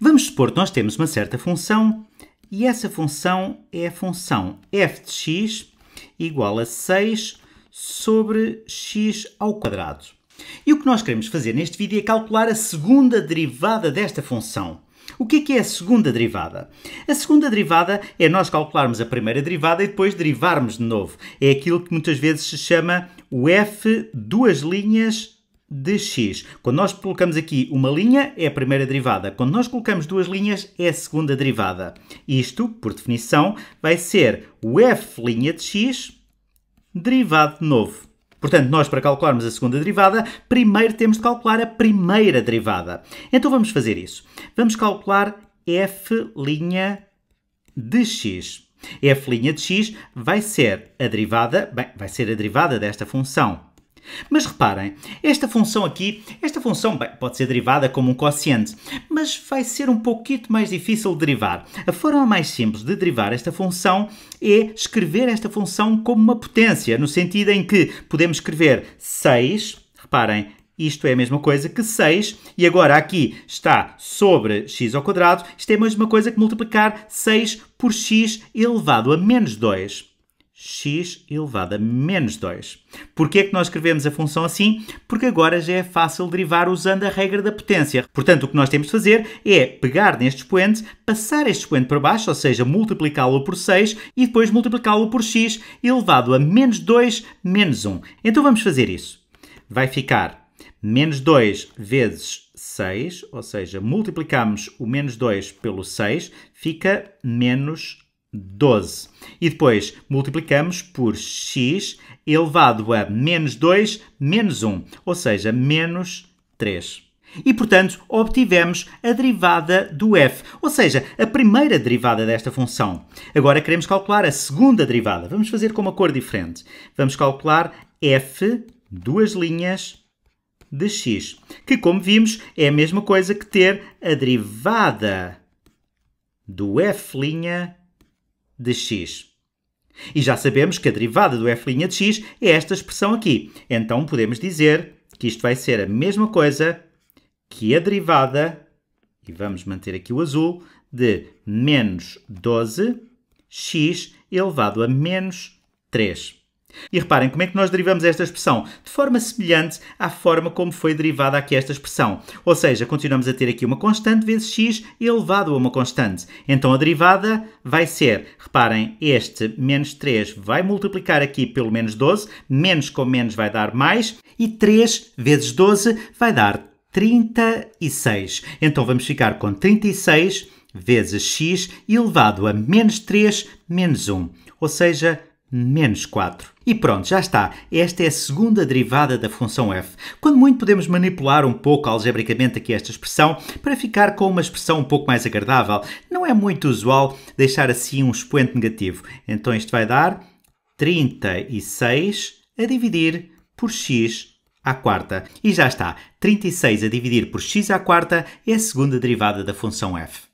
Vamos supor que nós temos uma certa função e essa função é a função f de x igual a 6 sobre x ao quadrado. E o que nós queremos fazer neste vídeo é calcular a segunda derivada desta função. O que é, que é a segunda derivada? A segunda derivada é nós calcularmos a primeira derivada e depois derivarmos de novo. É aquilo que muitas vezes se chama o f duas linhas de x. Quando nós colocamos aqui uma linha, é a primeira derivada. Quando nós colocamos duas linhas, é a segunda derivada. Isto, por definição, vai ser o f' de x derivado de novo. Portanto, nós para calcularmos a segunda derivada, primeiro temos de calcular a primeira derivada. Então vamos fazer isso. Vamos calcular f' de x. f' de x vai ser a derivada, bem, vai ser a derivada desta função mas reparem, esta função aqui, esta função bem, pode ser derivada como um quociente, mas vai ser um pouquinho mais difícil de derivar. A forma mais simples de derivar esta função é escrever esta função como uma potência, no sentido em que podemos escrever 6, reparem, isto é a mesma coisa que 6, e agora aqui está sobre x ao quadrado, isto é a mesma coisa que multiplicar 6 por x elevado a menos 2 x elevado a menos 2. Porquê é que nós escrevemos a função assim? Porque agora já é fácil derivar usando a regra da potência. Portanto, o que nós temos de fazer é pegar neste expoente, passar este expoente para baixo, ou seja, multiplicá-lo por 6 e depois multiplicá-lo por x elevado a menos 2 menos 1. Então vamos fazer isso. Vai ficar menos 2 vezes 6, ou seja, multiplicamos o menos 2 pelo 6, fica menos 12. E depois multiplicamos por x elevado a menos 2 menos 1, ou seja, menos 3. E, portanto, obtivemos a derivada do f, ou seja, a primeira derivada desta função. Agora queremos calcular a segunda derivada. Vamos fazer com uma cor diferente. Vamos calcular f, duas linhas, de x, que, como vimos, é a mesma coisa que ter a derivada do f' de x. E já sabemos que a derivada do f' de x é esta expressão aqui. Então podemos dizer que isto vai ser a mesma coisa que a derivada, e vamos manter aqui o azul, de menos 12x elevado a menos 3. E reparem como é que nós derivamos esta expressão, de forma semelhante à forma como foi derivada aqui esta expressão. Ou seja, continuamos a ter aqui uma constante vezes x elevado a uma constante. Então a derivada vai ser, reparem, este menos 3 vai multiplicar aqui pelo menos 12, menos com menos vai dar mais, e 3 vezes 12 vai dar 36. Então vamos ficar com 36 vezes x elevado a menos 3 menos 1, ou seja, menos 4. E pronto, já está. Esta é a segunda derivada da função f. Quando muito podemos manipular um pouco algebricamente aqui esta expressão para ficar com uma expressão um pouco mais agradável. Não é muito usual deixar assim um expoente negativo. Então isto vai dar 36 a dividir por x à quarta. E já está. 36 a dividir por x à quarta é a segunda derivada da função f.